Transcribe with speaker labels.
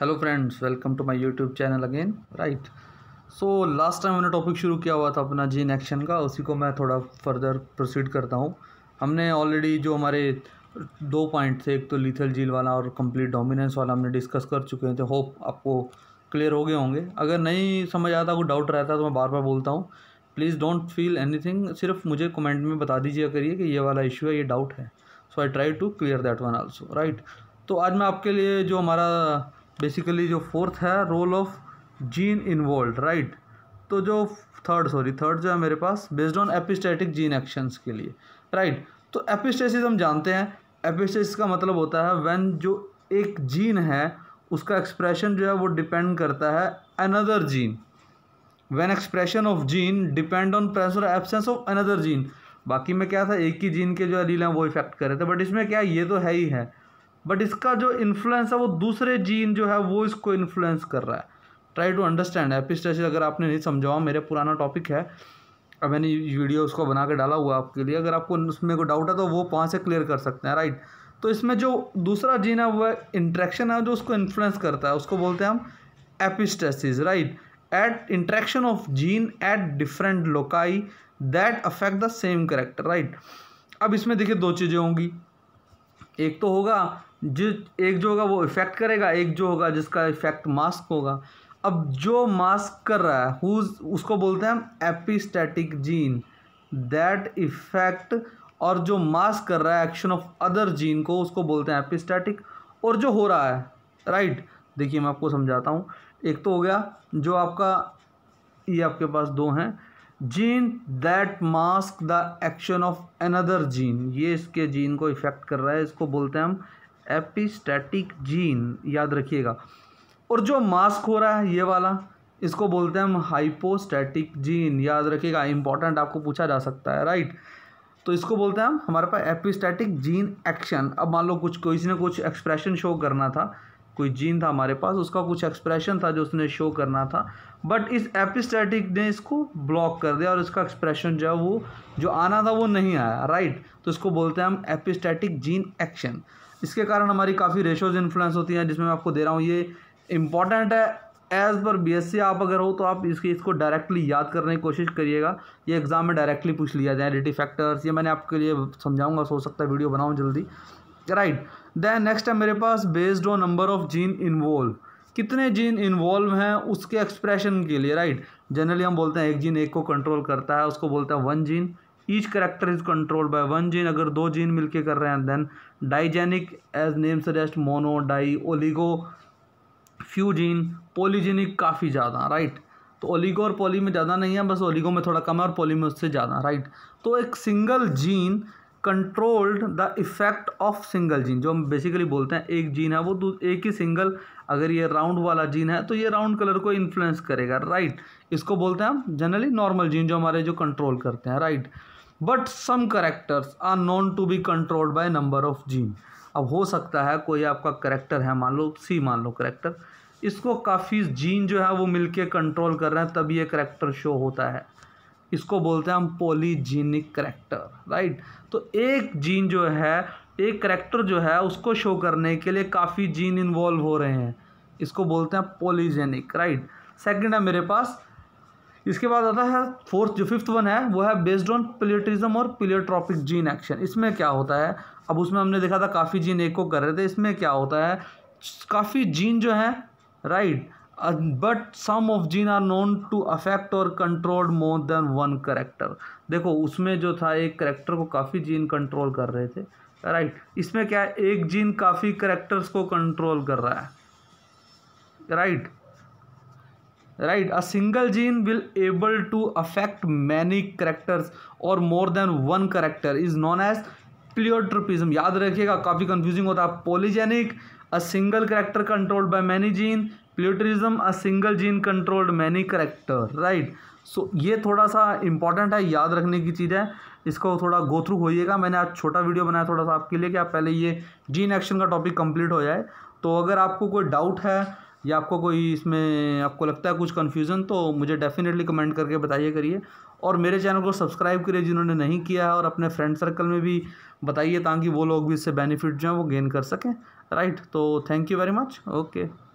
Speaker 1: Hello friends welcome to my YouTube channel again right so last time हमने topic शुरू किया हुआ था अपना जीन एक्शन का उसी को मैं थोड़ा फर्दर प्रोसीड करता हूँ हमने ऑलरेडी जो हमारे दो पॉइंट थे एक तो लीथल जील वाला और कंप्लीट डोमिनेंस वाला हमने डिस्कस कर चुके तो होप आपको क्लियर हो गए होंगे अगर नहीं समझ आता कोई डाउट रहता तो मैं बार बार बोलता हूँ प्लीज़ डोंट फील एनी सिर्फ मुझे कमेंट में बता दीजिए करिए कि ये वाला इशू है ये डाउट है so I try to clear that one also right तो आज मैं आपके लिए जो हमारा बेसिकली जो फोर्थ है role of gene involve right तो जो थर्ड सॉरी थर्ड जो है मेरे पास based on epistatic gene actions के लिए राइट right. तो एपिस्टेसिस हम जानते हैं एपिस्टेसिस का मतलब होता है व्हेन जो एक जीन है उसका एक्सप्रेशन जो है वो डिपेंड करता है another gene when expression of gene depend on presence of another gene बाकी में क्या था एक ही जीन के जो अलील हैं वो इफेक्ट कर रहे थे बट इसमें क्या ये तो है ही है बट इसका जो इन्फ्लुएंस है वो दूसरे जीन जो है वो इसको इन्फ्लुएंस कर रहा है ट्राई टू अंडरस्टैंड एपिस्टेसिस अगर आपने नहीं समझा मेरे पुराना टॉपिक है अब मैंने वीडियो उसको बना के डाला हुआ आपके लिए अगर आपको उसमें कोई डाउट है तो वो वहाँ से क्लियर कर सकते हैं राइट तो इसमें जो दूसरा जीन है वह इंट्रैक्शन है जो उसको इन्फ्लुएंस करता है उसको बोलते हैं हम epistasis right at interaction of gene at different loci that affect the same character right अब इसमें देखिए दो चीज़ें होंगी एक तो होगा जिस एक जो होगा वो इफ़ेक्ट करेगा एक जो होगा जिसका इफ़ेक्ट मास्क होगा अब जो मास्क कर रहा है हुज उसको बोलते हैं हम एपिस्टैटिक जीन दैट इफ़ेक्ट और जो मास्क कर रहा है एक्शन ऑफ अदर जीन को उसको बोलते हैं एपिस्टैटिक और जो हो रहा है राइट देखिए मैं आपको समझाता हूँ एक तो हो गया जो आपका ये आपके पास दो हैं gene that mask the action of another gene ये इसके जीन को इफ़ेक्ट कर रहा है इसको बोलते हैं हम एपिस्टैटिक जीन याद रखिएगा और जो मास्क हो रहा है ये वाला इसको बोलते हैं हम हाइपोस्टैटिक जीन याद रखिएगा इंपॉर्टेंट आपको पूछा जा सकता है राइट तो इसको बोलते हैं हम हमारे पास एपिस्टैटिक जीन एक्शन अब मान लो कुछ किसी ने कुछ एक्सप्रेशन शो करना था कोई जीन था हमारे पास उसका कुछ एक्सप्रेशन था जो उसने शो करना था बट इस एपिस्टैटिक ने इसको ब्लॉक कर दिया और इसका एक्सप्रेशन जो है वो जो आना था वो नहीं आया राइट तो इसको बोलते हैं हम एपिस्टैटिक जीन एक्शन इसके कारण हमारी काफ़ी रेशोज इन्फ्लुएंस होती हैं जिसमें मैं आपको दे रहा हूँ ये इंपॉर्टेंट है as per B S C आप अगर हो तो आप इसकी इसको डायरेक्टली याद करने की कोशिश करिएगा ये एग्ज़ाम में डायरेक्टली पूछ लिया जाए रिटी फैक्टर्स ये मैंने आपके लिए समझाऊंगा सो सकता है वीडियो बनाऊँ जल्दी राइट दैन नेक्स्ट है मेरे पास based on number of gene involve कितने जीन इन्वॉल्व हैं उसके एक्सप्रेशन के लिए राइट जनरली हम बोलते हैं एक जीन एक को कंट्रोल करता है उसको बोलते हैं one gene each character is control by one gene अगर दो जीन मिलके कर रहे हैं then digenic as name suggest mono di oligo few gene polygenic काफ़ी ज़्यादा राइट तो ओलिगो और पोली में ज़्यादा नहीं है बस ओलिगो में थोड़ा कम है और पोली में उससे ज़्यादा राइट तो एक single gene controlled the effect of single gene जो हम बेसिकली बोलते हैं एक जीन है वो एक ही सिंगल अगर ये राउंड वाला जीन है तो ये राउंड कलर को इन्फ्लुएंस करेगा राइट इसको बोलते हैं हम जनरली नॉर्मल जीन जो हमारे जो कंट्रोल करते हैं right but some characters are known to be controlled by number of gene अब हो सकता है कोई आपका करेक्टर है मान लो सी मान लो करेक्टर इसको काफ़ी जीन जो है वो मिलके कंट्रोल कर रहे हैं तभी ये करेक्टर शो होता है इसको बोलते हैं हम पोलीजीनिक करेक्टर राइट तो एक जीन जो है एक करेक्टर जो है उसको शो करने के लिए काफ़ी जीन इन्वॉल्व हो रहे हैं इसको बोलते हैं पोलीजेनिक राइट सेकंड है मेरे पास इसके बाद आता है फोर्थ जो फिफ्थ वन है वो है बेस्ड ऑन प्लेटरिज्म और प्लेट्रॉपिक जीन एक्शन इसमें क्या होता है अब उसमें हमने देखा था काफ़ी जीन एक को कर रहे थे इसमें क्या होता है काफ़ी जीन जो है right but some of gene are known to affect और controlled more than one character देखो उसमें जो था एक करेक्टर को काफ़ी जीन कंट्रोल कर रहे थे राइट right. इसमें क्या है एक जीन काफ़ी करेक्टर्स को कंट्रोल कर रहा है right right a single gene will able to affect many characters और more than one character is known as pleiotropism याद रखिएगा काफ़ी कंफ्यूजिंग होता है polygenic a single character controlled by many gene pleiotropism a single gene controlled many character right so ये थोड़ा सा important है याद रखने की चीज़ है इसको थोड़ा गो थ्रू होइएगा मैंने आज छोटा वीडियो बनाया थोड़ा सा आपके लिए कि आप पहले ये जीन एक्शन का टॉपिक कंप्लीट हो जाए तो अगर आपको कोई डाउट है या आपको कोई इसमें आपको लगता है कुछ कन्फ्यूज़न तो मुझे डेफिनेटली कमेंट करके बताइए करिए और मेरे चैनल को सब्सक्राइब करिए जिन्होंने नहीं किया है और अपने फ्रेंड सर्कल में भी बताइए ताकि वो लोग भी इससे बेनिफिट जो हैं वो गेन कर सकें राइट तो thank you very much okay